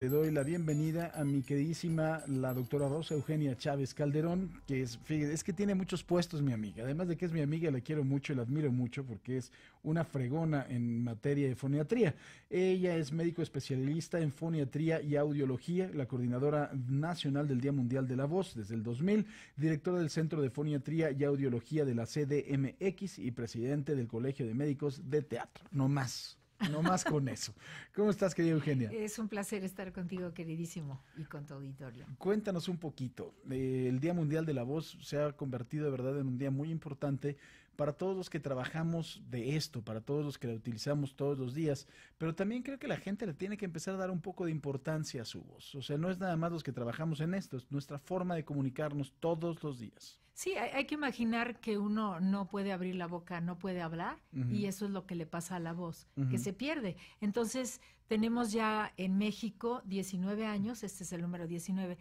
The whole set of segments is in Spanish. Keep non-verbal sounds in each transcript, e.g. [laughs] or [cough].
Te doy la bienvenida a mi queridísima, la doctora Rosa Eugenia Chávez Calderón, que es, fíjate, es que tiene muchos puestos, mi amiga. Además de que es mi amiga, la quiero mucho y la admiro mucho porque es una fregona en materia de foniatría. Ella es médico especialista en foniatría y audiología, la coordinadora nacional del Día Mundial de la Voz desde el 2000, directora del Centro de Foniatría y Audiología de la CDMX y presidente del Colegio de Médicos de Teatro. No más. No más con eso. ¿Cómo estás, querida Eugenia? Es un placer estar contigo, queridísimo, y con tu auditorio. Cuéntanos un poquito. Eh, el Día Mundial de la Voz se ha convertido de verdad en un día muy importante para todos los que trabajamos de esto, para todos los que la utilizamos todos los días, pero también creo que la gente le tiene que empezar a dar un poco de importancia a su voz. O sea, no es nada más los que trabajamos en esto, es nuestra forma de comunicarnos todos los días. Sí, hay, que imaginar que uno no puede abrir la boca, no puede hablar, y eso es lo que le pasa a la voz, que se pierde. Entonces, tenemos ya en México 19 años, este es el número 19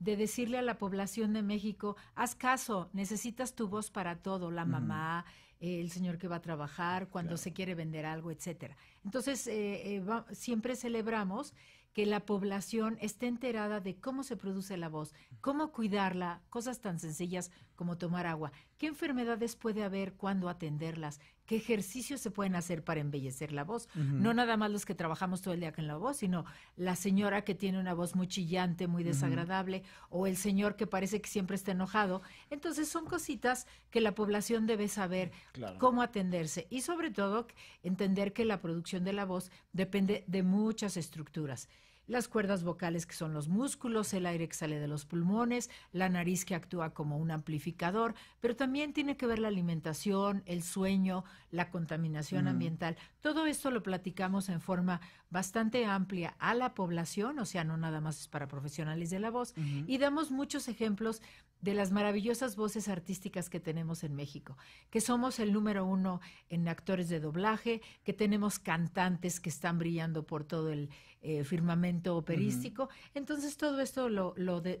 de decirle a la población de México, haz caso, necesitas tu voz para todo, la mamá, el señor que va a trabajar, cuando se quiere vender algo, etcétera. Entonces, eh, eh, siempre celebramos que la población esté enterada de cómo se produce la voz, cómo cuidarla, cosas tan sencillas como tomar agua. ¿Qué enfermedades puede haber? ¿Cuándo atenderlas? ¿Qué ejercicios se pueden hacer para embellecer la voz? No nada más los que trabajamos todo el día con la voz, sino la señora que tiene una voz muy chillante, muy desagradable, o el señor que parece que siempre está enojado. Entonces son cositas que la población debe saber cómo atenderse y sobre todo entender que la producción de la voz depende de muchas estructuras las cuerdas vocales que son los músculos, el aire que sale de los pulmones, la nariz que actúa como un amplificador, pero también tiene que ver la alimentación, el sueño, la contaminación mm. ambiental. Todo esto lo platicamos en forma bastante amplia a la población, o sea, no nada más es para profesionales de la voz, y damos muchos ejemplos de las maravillosas voces artísticas que tenemos en México, que somos el número uno en actores de doblaje, que tenemos cantantes que están brillando por todo el eh, firmamento operístico. Entonces todo esto lo,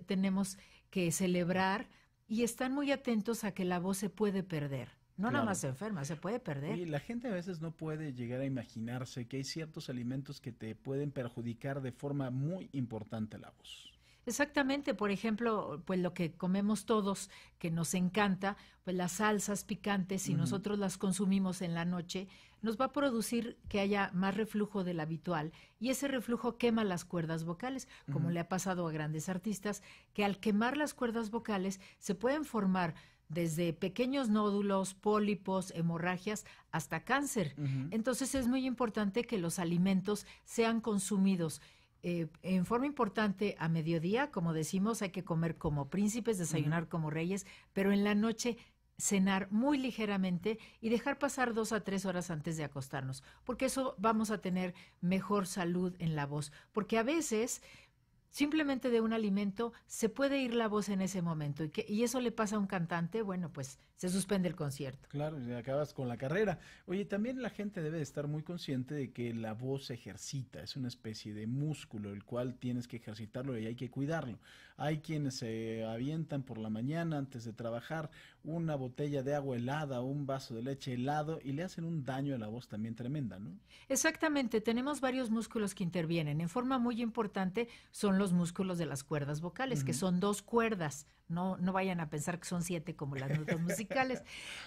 tenemos que celebrar y están muy atentos a que la voz se puede perder. No nada más se enferma, se puede perder. Y la gente a veces no puede llegar a imaginarse que hay ciertos alimentos que te pueden perjudicar de forma muy importante la voz. Exactamente, por ejemplo, pues lo que comemos todos, que nos encanta, pues las salsas picantes, si nosotros las consumimos en la noche, nos va a producir que haya más reflujo del habitual y ese reflujo quema las cuerdas vocales, como le ha pasado a grandes artistas, que al quemar las cuerdas vocales se pueden formar desde pequeños nódulos, pólipos, hemorragias, hasta cáncer. Entonces es muy importante que los alimentos sean consumidos eh, en forma importante a mediodía, como decimos, hay que comer como príncipes, desayunar como reyes, pero en la noche cenar muy ligeramente y dejar pasar dos a tres horas antes de acostarnos, porque eso vamos a tener mejor salud en la voz, porque a veces simplemente de un alimento se puede ir la voz en ese momento y, que, y eso le pasa a un cantante, bueno, pues se suspende el concierto. Claro, y acabas con la carrera. Oye, también la gente debe estar muy consciente de que la voz ejercita, es una especie de músculo, el cual tienes que ejercitarlo y hay que cuidarlo. Hay quienes se avientan por la mañana antes de trabajar una botella de agua helada, un vaso de leche helado y le hacen un daño a la voz también tremenda, ¿no? Exactamente, tenemos varios músculos que intervienen. En forma muy importante son los músculos de las cuerdas vocales, que son dos cuerdas. No, no vayan a pensar que son siete como las [laughs] notas música,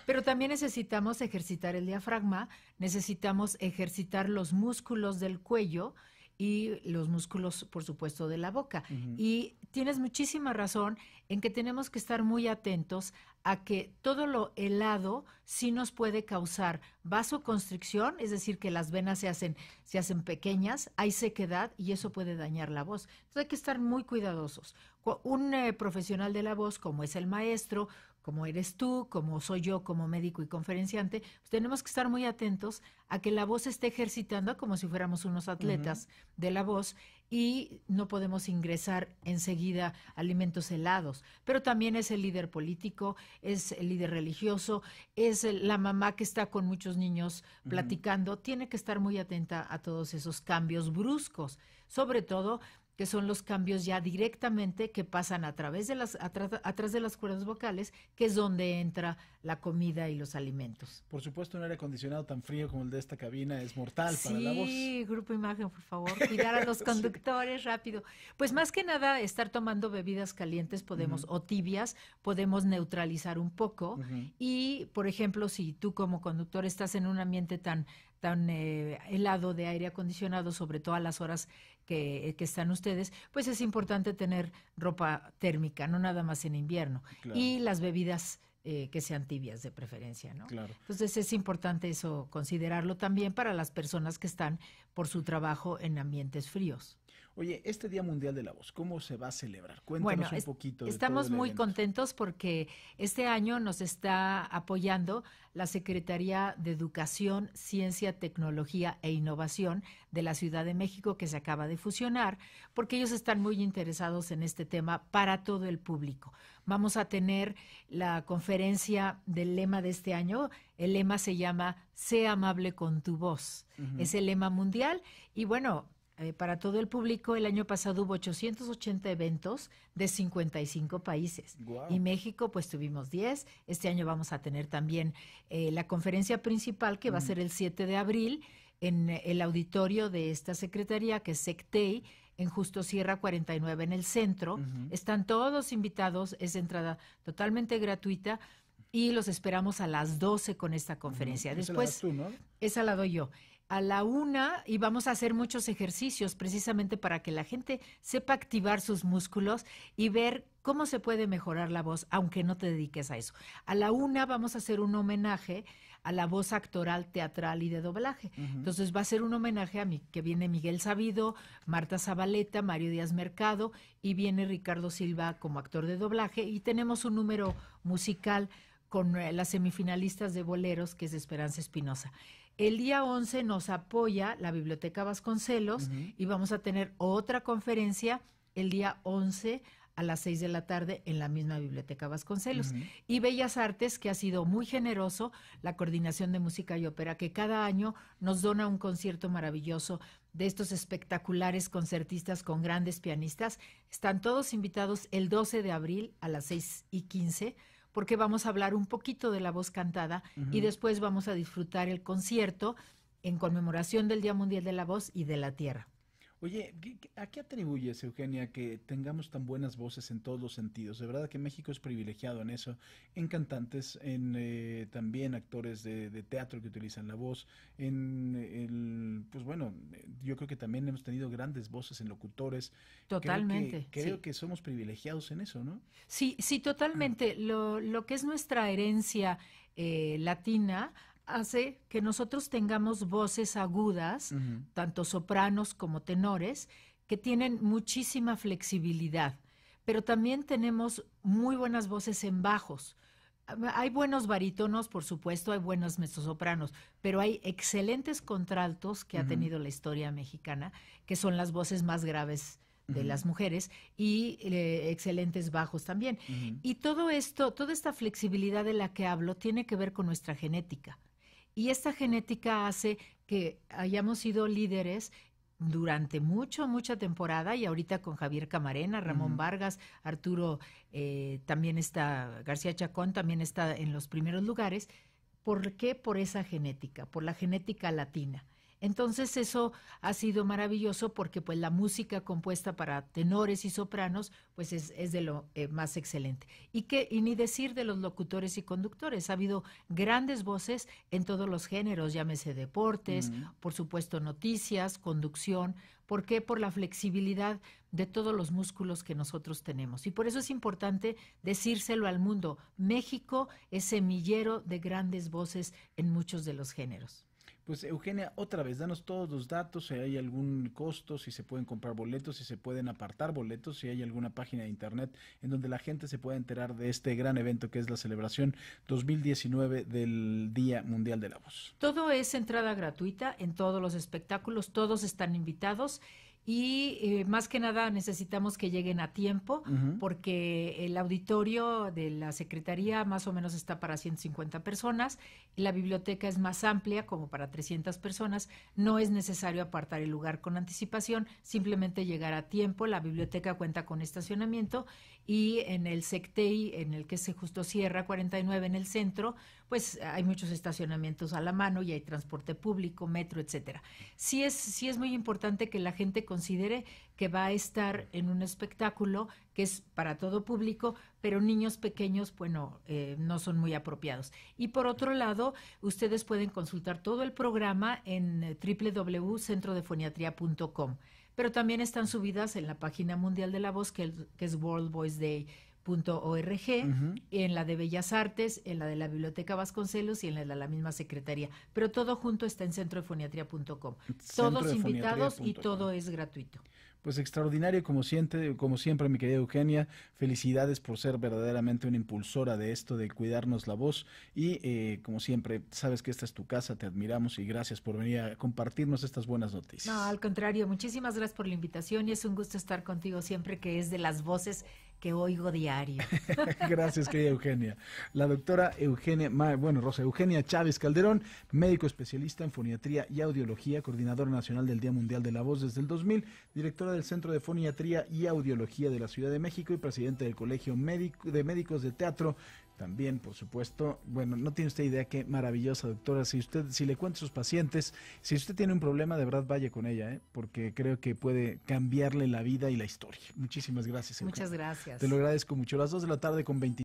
pero también necesitamos ejercitar el diafragma, necesitamos ejercitar los músculos del cuello y los músculos, por supuesto, de la boca. Y tienes muchísima razón en que tenemos que estar muy atentos a que todo lo helado sí nos puede causar vasoconstricción, es decir, que las venas se hacen, se hacen pequeñas, hay sequedad y eso puede dañar la voz. Entonces hay que estar muy cuidadosos. Un eh, profesional de la voz, como es el maestro, como eres tú, como soy yo como médico y conferenciante, pues tenemos que estar muy atentos a que la voz esté ejercitando como si fuéramos unos atletas de la voz y no podemos ingresar enseguida alimentos helados. Pero también es el líder político, es el líder religioso, es la mamá que está con muchos niños platicando. Tiene que estar muy atenta a todos esos cambios bruscos, sobre todo que son los cambios ya directamente que pasan a través de las atrás, de las cuerdas vocales, que es donde entra la comida y los alimentos. Por supuesto, un aire acondicionado tan frío como el de esta cabina es mortal para la voz. Sí, grupo imagen, por favor, [laughs] cuidar a los conductores rápido. Pues más que nada estar tomando bebidas calientes podemos o tibias, podemos neutralizar un poco y por ejemplo, si tú como conductor estás en un ambiente tan tan eh, helado de aire acondicionado, sobre todo a las horas eh, que, están ustedes, pues es importante tener ropa térmica, no nada más en invierno. Y las bebidas eh, que sean tibias de preferencia, ¿no? Entonces es importante eso considerarlo también para las personas que están por su trabajo en ambientes fríos. Oye, este Día Mundial de la Voz, ¿cómo se va a celebrar? Cuéntanos un poquito. estamos muy contentos porque este año nos está apoyando la Secretaría de Educación, Ciencia, Tecnología e Innovación de la Ciudad de México, que se acaba de fusionar, porque ellos están muy interesados en este tema para todo el público. Vamos a tener la conferencia del lema de este año. El lema se llama Sé amable con tu voz. Es el lema mundial y bueno, eh, para todo el público, el año pasado hubo 880 eventos de 55 países. Y México, pues tuvimos 10. Este año vamos a tener también eh, la conferencia principal, que va a mm. ser el 7 de abril, en el auditorio de esta secretaría, que es SECTEI, en Justo Sierra 49, en el centro. Están todos invitados, es entrada totalmente gratuita y los esperamos a las 12 con esta conferencia. Después, tú, ¿no? esa la doy yo a la una y vamos a hacer muchos ejercicios precisamente para que la gente sepa activar sus músculos y ver cómo se puede mejorar la voz, aunque no te dediques a eso. A la una vamos a hacer un homenaje a la voz actoral, teatral y de doblaje. Entonces va a ser un homenaje a mí, que viene Miguel Sabido, Marta Zabaleta, Mario Díaz Mercado y viene Ricardo Silva como actor de doblaje y tenemos un número musical con eh, las semifinalistas de boleros, que es Esperanza Espinosa. El día 11 nos apoya la Biblioteca Vasconcelos y vamos a tener otra conferencia el día 11 a las 6 de la tarde en la misma Biblioteca Vasconcelos. Y Bellas Artes, que ha sido muy generoso, la coordinación de música y ópera, que cada año nos dona un concierto maravilloso de estos espectaculares concertistas con grandes pianistas. Están todos invitados el 12 de abril a las 6 y 15 porque vamos a hablar un poquito de la voz cantada y después vamos a disfrutar el concierto en conmemoración del Día Mundial de la Voz y de la Tierra. Oye, ¿a qué atribuyes, Eugenia, que tengamos tan buenas voces en todos los sentidos? De verdad que México es privilegiado en eso, en cantantes, en eh, también actores de, teatro que utilizan la voz, en pues bueno, yo creo que también hemos tenido grandes voces en locutores. Totalmente. Creo que, somos privilegiados en eso, ¿no? Sí, sí, totalmente. Ah. Lo, lo que es nuestra herencia eh, latina hace que nosotros tengamos voces agudas, tanto sopranos como tenores, que tienen muchísima flexibilidad, pero también tenemos muy buenas voces en bajos. Hay buenos barítonos, por supuesto, hay buenos mezzosopranos, pero hay excelentes contraltos que ha tenido la historia mexicana, que son las voces más graves de las mujeres y eh, excelentes bajos también. Y todo esto, toda esta flexibilidad de la que hablo, tiene que ver con nuestra genética. Y esta genética hace que hayamos sido líderes durante mucho, mucha temporada y ahorita con Javier Camarena, Ramón Vargas, Arturo, eh, también está, García Chacón también está en los primeros lugares. ¿Por qué? Por esa genética, por la genética latina. Entonces eso ha sido maravilloso porque pues la música compuesta para tenores y sopranos pues es, de lo eh, más excelente. Y, que, y ni decir de los locutores y conductores, ha habido grandes voces en todos los géneros, llámese deportes, por supuesto noticias, conducción, ¿Por qué? Por la flexibilidad de todos los músculos que nosotros tenemos. Y por eso es importante decírselo al mundo. México es semillero de grandes voces en muchos de los géneros. Pues Eugenia, otra vez, danos todos los datos, si hay algún costo, si se pueden comprar boletos, si se pueden apartar boletos, si hay alguna página de internet en donde la gente se pueda enterar de este gran evento que es la celebración 2019 del Día Mundial de la Voz. Todo es entrada gratuita en todos los espectáculos, todos están invitados y eh, más que nada necesitamos que lleguen a tiempo porque el auditorio de la Secretaría más o menos está para 150 personas, la biblioteca es más amplia como para 300 personas, no es necesario apartar el lugar con anticipación, simplemente llegar a tiempo, la biblioteca cuenta con estacionamiento y en el SECTEI, en el que se justo cierra 49 en el centro, pues hay muchos estacionamientos a la mano y hay transporte público, metro, etcétera. Sí es, sí es muy importante que la gente considere que va a estar en un espectáculo que es para todo público, pero niños pequeños, bueno, eh, no son muy apropiados. Y por otro lado, ustedes pueden consultar todo el programa en eh, www.centrodefoniatria.com, pero también están subidas en la página mundial de la voz, que, que es World Voice Day org, en la de Bellas Artes, en la de la Biblioteca Vasconcelos y en la de la misma Secretaría. Pero todo junto está en centrodefoniatría.com. Todos invitados y todo es gratuito. Pues extraordinario como siempre, como siempre, mi querida Eugenia. Felicidades por ser verdaderamente una impulsora de esto, de cuidarnos la voz. Y eh, como siempre, sabes que esta es tu casa, te admiramos y gracias por venir a compartirnos estas buenas noticias. No, al contrario, muchísimas gracias por la invitación y es un gusto estar contigo siempre que es de las voces que oigo diario. [laughs] Gracias, querida Eugenia. La doctora Eugenia, bueno, Rosa Eugenia Chávez Calderón, médico especialista en foniatría y audiología, coordinadora nacional del Día Mundial de la Voz desde el 2000, directora del Centro de Foniatría y Audiología de la Ciudad de México y presidente del Colegio Médico, de Médicos de Teatro también, por supuesto. Bueno, no tiene usted idea qué maravillosa doctora. Si usted, si le cuenta a sus pacientes, si usted tiene un problema, de verdad vaya con ella, ¿eh? porque creo que puede cambiarle la vida y la historia. Muchísimas gracias. Muchas gracias. Te lo agradezco mucho. Las 2 de la tarde con 20.